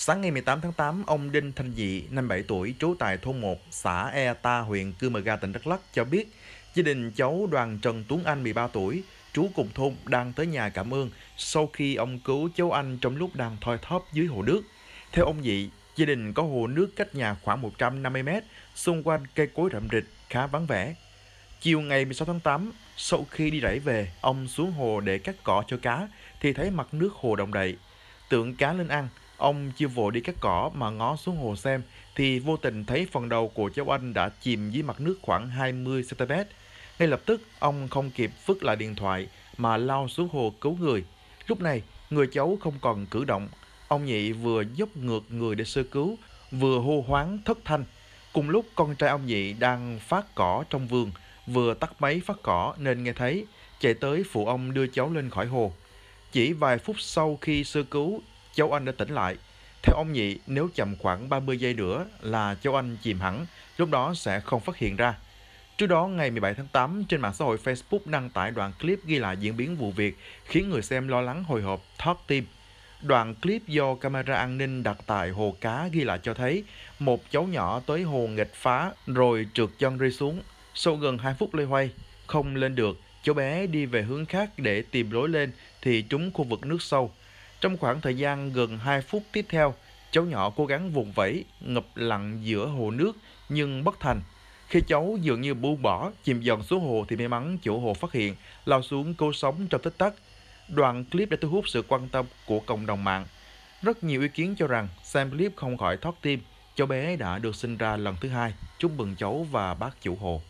Sáng ngày 18 tháng 8, ông Đinh Thanh Dị, 57 tuổi, trú tại thôn 1, xã E Ta, huyện Cư Mờ Ga, tỉnh Đắk Lắk cho biết, gia đình cháu Đoàn Trần Tuấn Anh, 13 tuổi, trú cùng thôn đang tới nhà cảm ơn sau khi ông cứu cháu Anh trong lúc đang thoi thóp dưới hồ nước. Theo ông Dị, gia đình có hồ nước cách nhà khoảng 150 mét, xung quanh cây cối rậm rịch, khá vắng vẻ. Chiều ngày 16 tháng 8, sau khi đi rẫy về, ông xuống hồ để cắt cỏ cho cá thì thấy mặt nước hồ động đậy. Tượng cá lên ăn, Ông chưa vội đi cắt cỏ mà ngó xuống hồ xem thì vô tình thấy phần đầu của cháu anh đã chìm dưới mặt nước khoảng 20cm. Ngay lập tức, ông không kịp vứt lại điện thoại mà lao xuống hồ cứu người. Lúc này, người cháu không còn cử động. Ông nhị vừa dốc ngược người để sơ cứu, vừa hô hoáng thất thanh. Cùng lúc con trai ông nhị đang phát cỏ trong vườn, vừa tắt máy phát cỏ nên nghe thấy, chạy tới phụ ông đưa cháu lên khỏi hồ. Chỉ vài phút sau khi sơ cứu, Châu Anh đã tỉnh lại. Theo ông Nhị, nếu chậm khoảng 30 giây nữa là Châu Anh chìm hẳn, lúc đó sẽ không phát hiện ra. Trước đó, ngày 17 tháng 8, trên mạng xã hội Facebook đăng tải đoạn clip ghi lại diễn biến vụ việc, khiến người xem lo lắng hồi hộp, thoát tim. Đoạn clip do camera an ninh đặt tại hồ cá ghi lại cho thấy một cháu nhỏ tới hồ nghịch phá rồi trượt chân rơi xuống. Sau gần 2 phút lê hoay, không lên được, cháu bé đi về hướng khác để tìm lối lên thì trúng khu vực nước sâu. Trong khoảng thời gian gần 2 phút tiếp theo, cháu nhỏ cố gắng vùng vẫy, ngập lặn giữa hồ nước nhưng bất thành. Khi cháu dường như buông bỏ, chìm dần xuống hồ thì may mắn chủ hồ phát hiện, lao xuống cứu sống trong tích tắc. Đoạn clip đã thu hút sự quan tâm của cộng đồng mạng. Rất nhiều ý kiến cho rằng xem clip không khỏi thoát tim, cháu bé đã được sinh ra lần thứ hai. Chúc mừng cháu và bác chủ hồ.